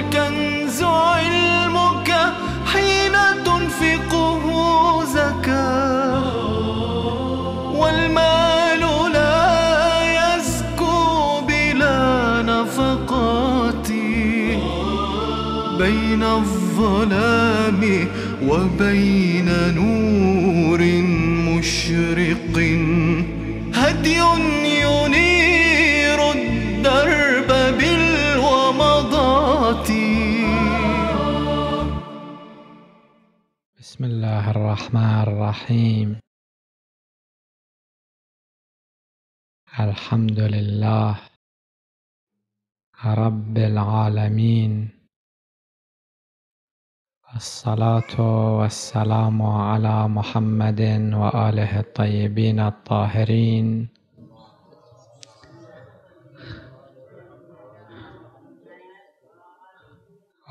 الكنز علمك حين تنفقه زكاة والمال لا يزكو بلا نفقات بين الظلام وبين نور مشرق هدي الرحمن الرحيم الحمد لله رب العالمين الصلاة والسلام على محمد وآله الطيبين الطاهرين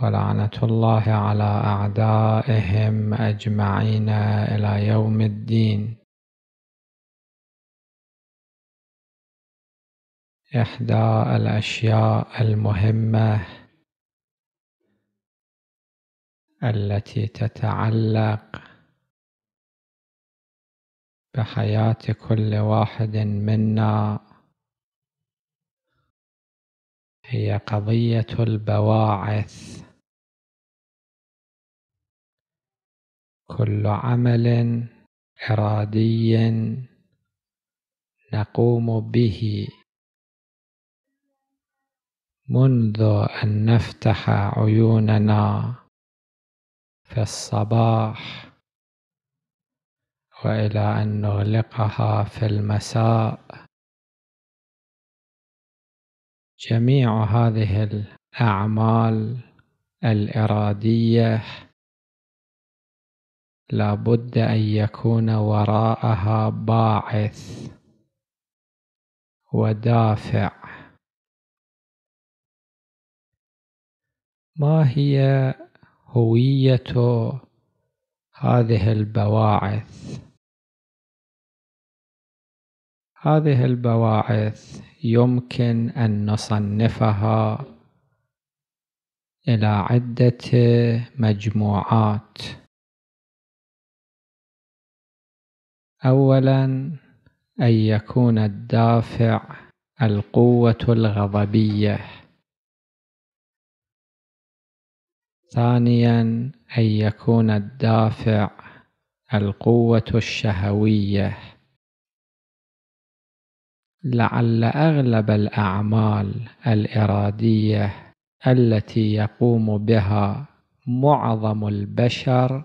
ولعنة الله على أعدائهم أجمعين إلى يوم الدين إحدى الأشياء المهمة التي تتعلق بحياة كل واحد منا هي قضية البواعث كل عمل إرادي نقوم به منذ أن نفتح عيوننا في الصباح وإلى أن نغلقها في المساء جميع هذه الأعمال الإرادية لابد أن يكون وراءها باعث ودافع ما هي هوية هذه البواعث هذه البواعث يمكن أن نصنفها إلى عدة مجموعات اولا ان يكون الدافع القوه الغضبيه ثانيا ان يكون الدافع القوه الشهويه لعل اغلب الاعمال الاراديه التي يقوم بها معظم البشر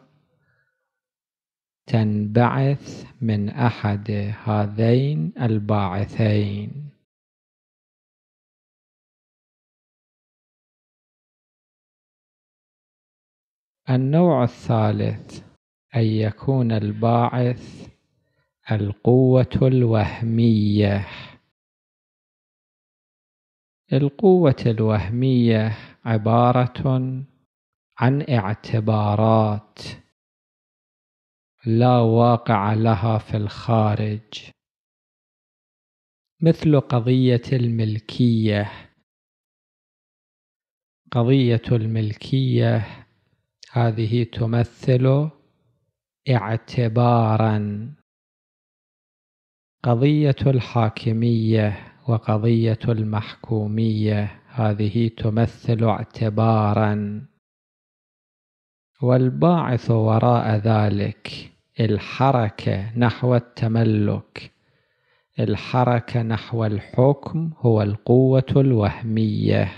تنبعث من احد هذين الباعثين النوع الثالث ان يكون الباعث القوه الوهميه القوه الوهميه عباره عن اعتبارات لا واقع لها في الخارج مثل قضية الملكية قضية الملكية هذه تمثل اعتبارا قضية الحاكمية وقضية المحكومية هذه تمثل اعتبارا والباعث وراء ذلك الحركة نحو التملك الحركة نحو الحكم هو القوة الوهمية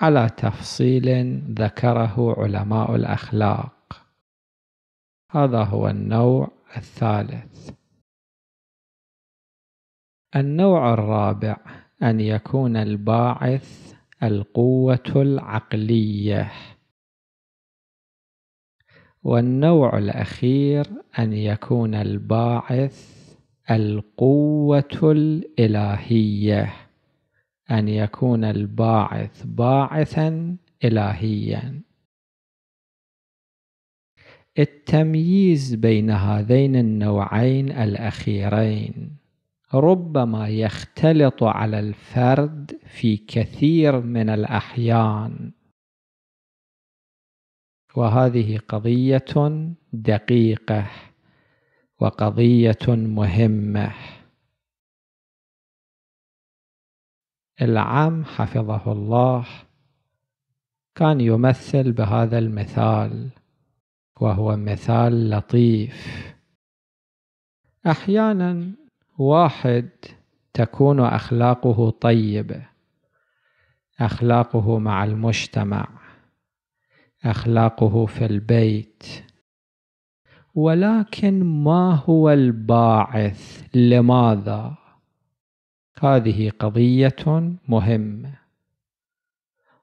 على تفصيل ذكره علماء الأخلاق هذا هو النوع الثالث النوع الرابع أن يكون الباعث القوة العقلية والنوع الأخير أن يكون الباعث القوة الإلهية أن يكون الباعث باعثا إلهيا التمييز بين هذين النوعين الأخيرين ربما يختلط على الفرد في كثير من الأحيان وهذه قضية دقيقة وقضية مهمة العم حفظه الله كان يمثل بهذا المثال وهو مثال لطيف احيانا واحد تكون اخلاقه طيبه اخلاقه مع المجتمع أخلاقه في البيت ولكن ما هو الباعث لماذا هذه قضية مهمة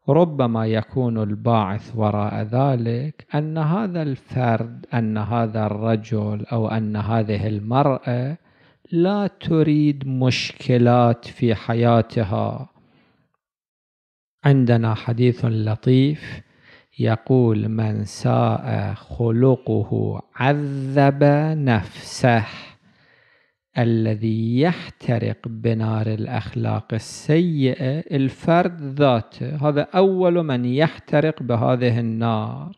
ربما يكون الباعث وراء ذلك أن هذا الفرد أن هذا الرجل أو أن هذه المرأة لا تريد مشكلات في حياتها عندنا حديث لطيف يقول من ساء خلقه عذب نفسه الذي يحترق بنار الأخلاق السيئة الفرد ذاته هذا أول من يحترق بهذه النار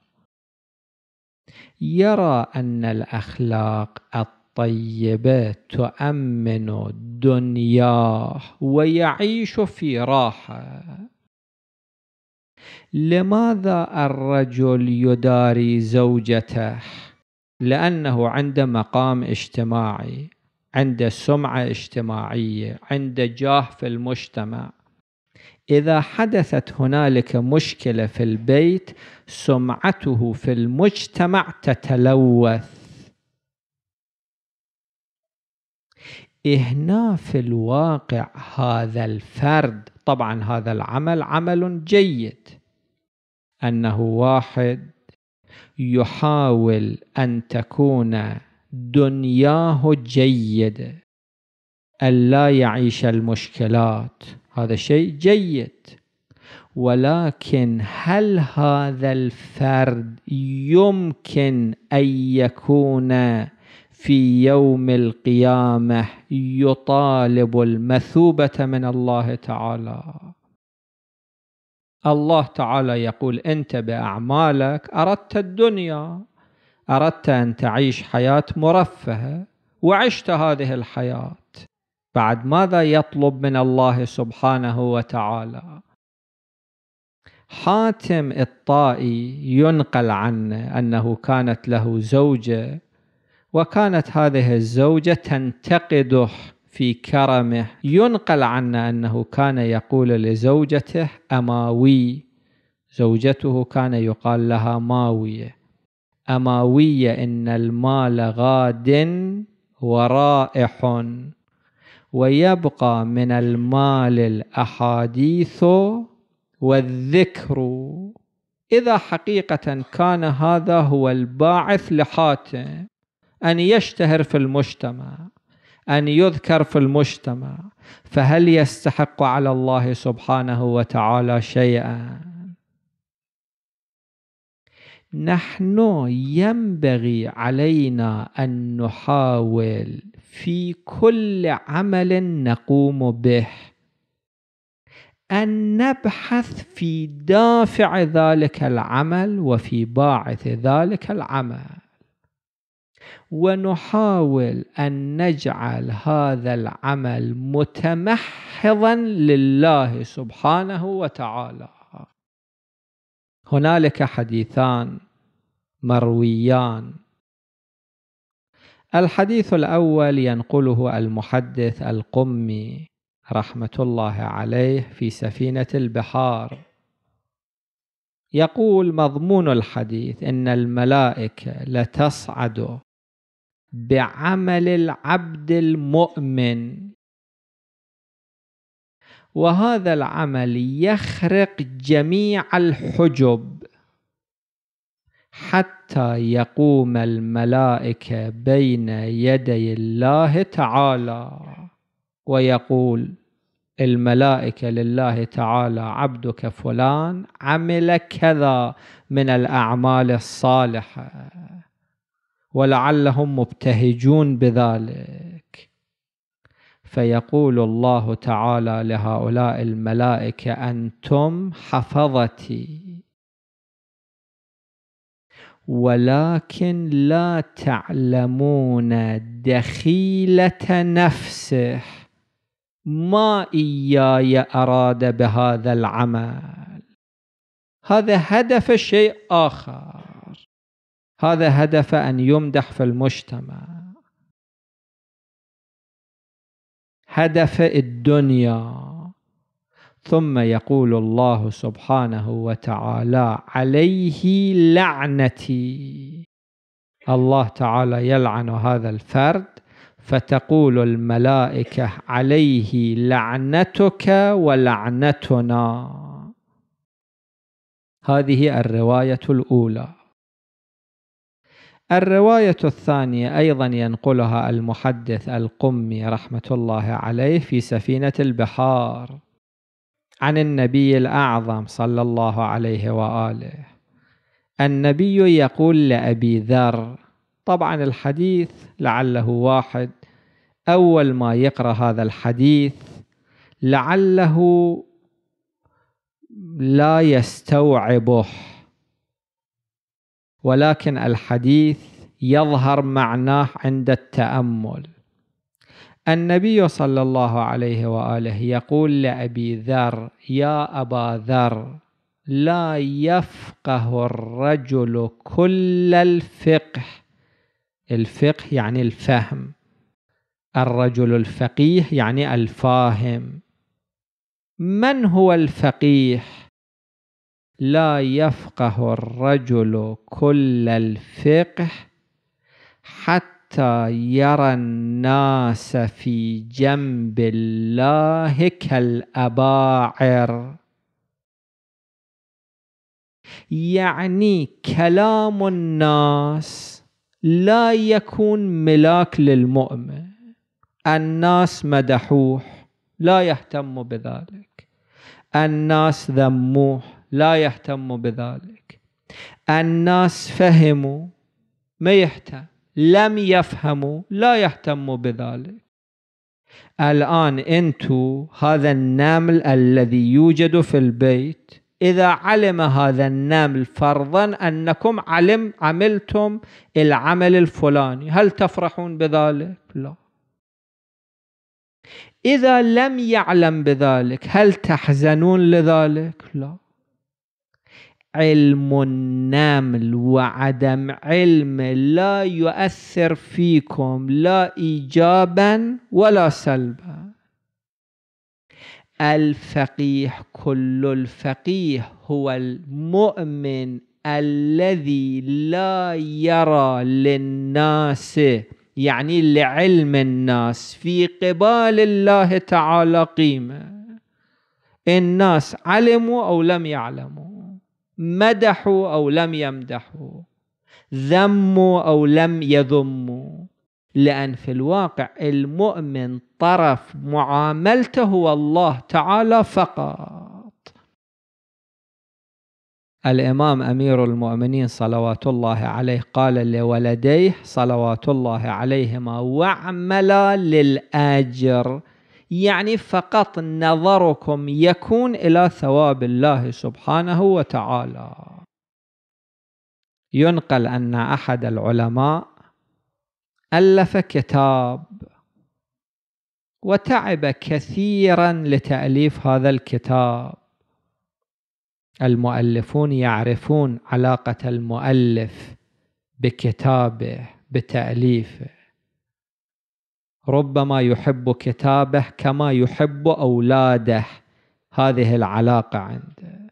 يرى أن الأخلاق الطيبة تؤمن دنياه ويعيش في راحة لماذا الرجل يداري زوجته لأنه عند مقام اجتماعي عند سمعة اجتماعية عند جاه في المجتمع إذا حدثت هنالك مشكلة في البيت سمعته في المجتمع تتلوث هنا في الواقع هذا الفرد طبعا هذا العمل عمل جيد انه واحد يحاول ان تكون دنياه جيده الا يعيش المشكلات هذا شيء جيد ولكن هل هذا الفرد يمكن ان يكون في يوم القيامه يطالب المثوبه من الله تعالى الله تعالى يقول أنت بأعمالك أردت الدنيا أردت أن تعيش حياة مرفهة وعشت هذه الحياة بعد ماذا يطلب من الله سبحانه وتعالى حاتم الطائي ينقل عنه أنه كانت له زوجة وكانت هذه الزوجة تنتقده في كرمه ينقل عنا أنه كان يقول لزوجته أماوي زوجته كان يقال لها ماوية أماوية إن المال غاد ورائح ويبقى من المال الأحاديث والذكر إذا حقيقة كان هذا هو الباعث لحاتم أن يشتهر في المجتمع أن يذكر في المجتمع فهل يستحق على الله سبحانه وتعالى شيئا نحن ينبغي علينا أن نحاول في كل عمل نقوم به أن نبحث في دافع ذلك العمل وفي باعث ذلك العمل ونحاول أن نجعل هذا العمل متمحضا لله سبحانه وتعالى هنالك حديثان مرويان الحديث الأول ينقله المحدث القمي رحمة الله عليه في سفينة البحار يقول مضمون الحديث إن الملائكة لتصعد بعمل العبد المؤمن وهذا العمل يخرق جميع الحجب حتى يقوم الملائكة بين يدي الله تعالى ويقول الملائكة لله تعالى عبدك فلان عمل كذا من الأعمال الصالحة ولعلهم مبتهجون بذلك فيقول الله تعالى لهؤلاء الملائكه انتم حفظتي ولكن لا تعلمون دخيله نفسه ما اياي اراد بهذا العمل هذا هدف شيء اخر هذا هدف أن يمدح في المجتمع هدف الدنيا ثم يقول الله سبحانه وتعالى عليه لعنتي الله تعالى يلعن هذا الفرد فتقول الملائكة عليه لعنتك ولعنتنا هذه الرواية الأولى الرواية الثانية أيضا ينقلها المحدث القمي رحمة الله عليه في سفينة البحار عن النبي الأعظم صلى الله عليه وآله النبي يقول لأبي ذر طبعا الحديث لعله واحد أول ما يقرأ هذا الحديث لعله لا يستوعبه ولكن الحديث يظهر معناه عند التأمل النبي صلى الله عليه وآله يقول لأبي ذر يا أبا ذر لا يفقه الرجل كل الفقه الفقه يعني الفهم الرجل الفقيه يعني الفاهم من هو الفقيه لا يفقه الرجل كل الفقه حتى يرى الناس في جنب الله كالأباعر يعني كلام الناس لا يكون ملاك للمؤمن الناس مدحوه لا يهتم بذلك الناس ذموه لا يهتم بذلك الناس فهموا ما يهتم لم يفهموا لا يهتموا بذلك الآن أنتو هذا النمل الذي يوجد في البيت إذا علم هذا النمل فرضا أنكم علم عملتم العمل الفلاني هل تفرحون بذلك؟ لا إذا لم يعلم بذلك هل تحزنون لذلك؟ لا علم النمل وعدم علم لا يؤثر فيكم لا ايجابا ولا سلبا الفقيه كل الفقيه هو المؤمن الذي لا يرى للناس يعني لعلم الناس في قبال الله تعالى قيمه الناس علموا او لم يعلموا مدحوا أو لم يمدحوا ذموا أو لم يذموا لأن في الواقع المؤمن طرف معاملته هو الله تعالى فقط الإمام أمير المؤمنين صلوات الله عليه قال لولديه صلوات الله عليهما واعملا للأجر يعني فقط نظركم يكون إلى ثواب الله سبحانه وتعالى ينقل أن أحد العلماء ألف كتاب وتعب كثيرا لتأليف هذا الكتاب المؤلفون يعرفون علاقة المؤلف بكتابه بتأليفه ربما يحب كتابه كما يحب أولاده هذه العلاقة عنده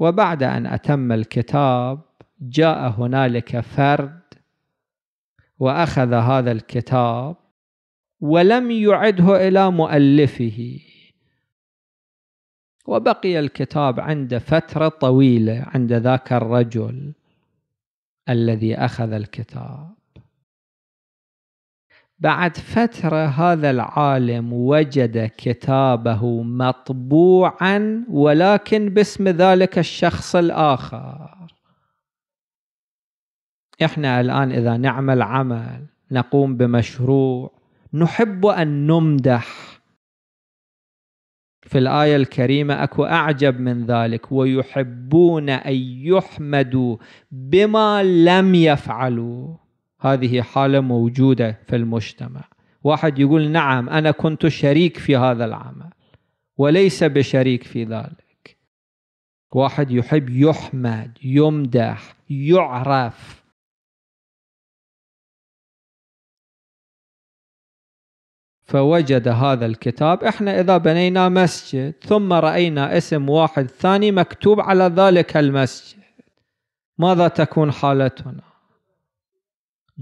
وبعد أن أتم الكتاب جاء هنالك فرد وأخذ هذا الكتاب ولم يعده إلى مؤلفه وبقي الكتاب عند فترة طويلة عند ذاك الرجل الذي أخذ الكتاب بعد فترة هذا العالم وجد كتابه مطبوعا ولكن باسم ذلك الشخص الآخر احنا الآن إذا نعمل عمل نقوم بمشروع نحب أن نمدح في الآية الكريمة أكو أعجب من ذلك ويحبون أن يحمدوا بما لم يفعلوا هذه حالة موجودة في المجتمع واحد يقول نعم أنا كنت شريك في هذا العمل وليس بشريك في ذلك واحد يحب يحمد يمدح يعرف فوجد هذا الكتاب احنا اذا بنينا مسجد ثم راينا اسم واحد ثاني مكتوب على ذلك المسجد ماذا تكون حالتنا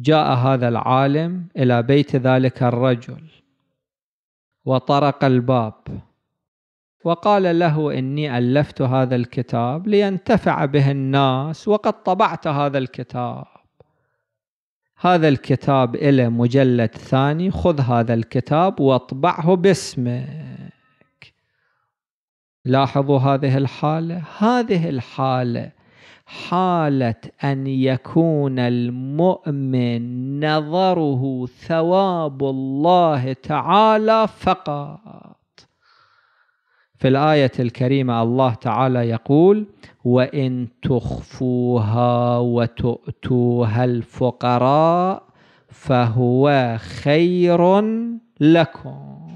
جاء هذا العالم إلى بيت ذلك الرجل وطرق الباب وقال له إني ألفت هذا الكتاب لينتفع به الناس وقد طبعت هذا الكتاب هذا الكتاب إلى مجلد ثاني خذ هذا الكتاب واطبعه باسمك لاحظوا هذه الحالة هذه الحالة حالة أن يكون المؤمن نظره ثواب الله تعالى فقط في الآية الكريمة الله تعالى يقول وإن تخفوها وتؤتوها الفقراء فهو خير لكم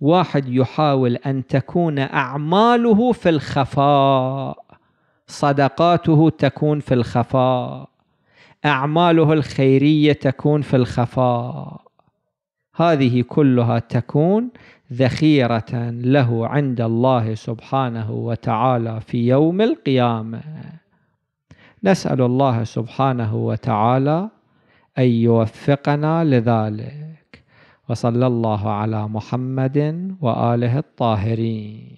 واحد يحاول أن تكون أعماله في الخفاء صدقاته تكون في الخفاء اعماله الخيريه تكون في الخفاء هذه كلها تكون ذخيره له عند الله سبحانه وتعالى في يوم القيامه نسال الله سبحانه وتعالى ان يوفقنا لذلك وصلى الله على محمد واله الطاهرين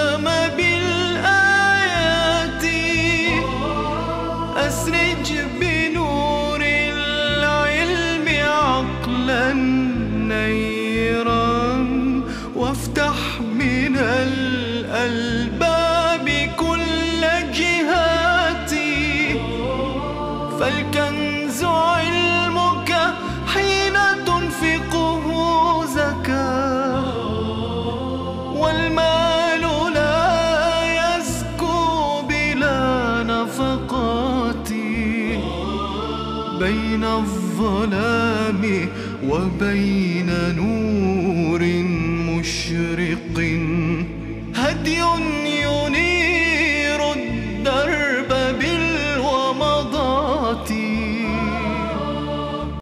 الظلام وبين نور مشرق